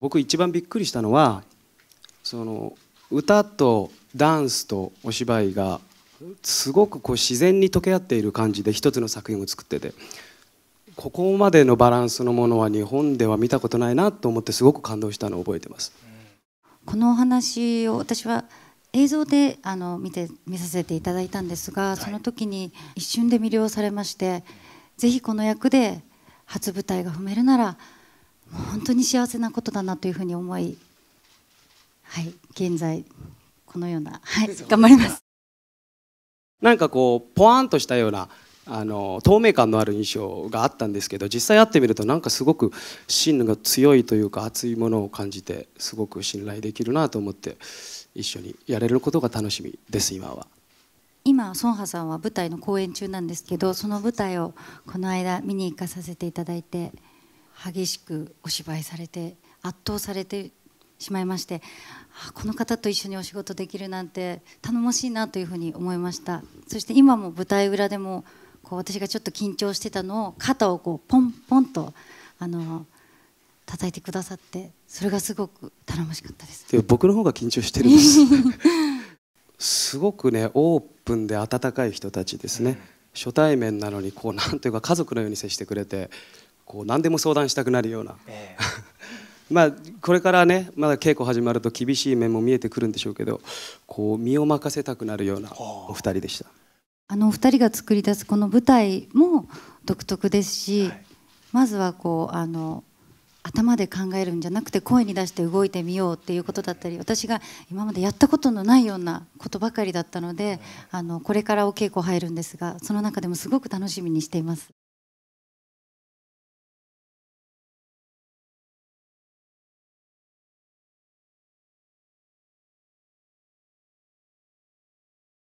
僕一番びっくりしたのはその歌とダンスとお芝居がすごくこう自然に溶け合っている感じで一つの作品を作っててここまでのバランスのものは日本では見たことないなと思ってすごく感動したのを覚えてます。このお話を私は映像であの見て見させていただいたんですが、その時に一瞬で魅了されまして是非この役で初舞台が踏めるなら本当に幸せなことだなというふうに思い、はい、現在このような、はい、頑張りますなんかこうポワンとしたようなあの透明感のある印象があったんですけど実際会ってみるとなんかすごく芯が強いというか熱いものを感じてすごく信頼できるなと思って一緒にやれることが楽しみです今は。今ソンハさんは舞台の公演中なんですけどその舞台をこの間見に行かさせていただいて激しくお芝居されて圧倒されてしまいましてあこの方と一緒にお仕事できるなんて頼もしいなというふうに思いましたそして今も舞台裏でもこう私がちょっと緊張してたのを肩をこうポンポンとあの叩いてくださってそれがすごく頼もしかったです僕の方が緊張してるんですすごくねオープンで温かい人たちですね、初対面なのにこうなんていうか家族のように接してくれてこう何でも相談したくなるような、えー、まあこれからねまだ稽古始まると厳しい面も見えてくるんでしょうけどこう身を任せたくなるようなお二人でしたあのお二人が作り出すこの舞台も独特ですし、はい、まずはこうあの頭で考えるんじゃなくて声に出して動いてみようっていうことだったり私が今までやったことのないようなことばかりだったのであのこれからお稽古入るんですがその中でもすごく楽しみにしています。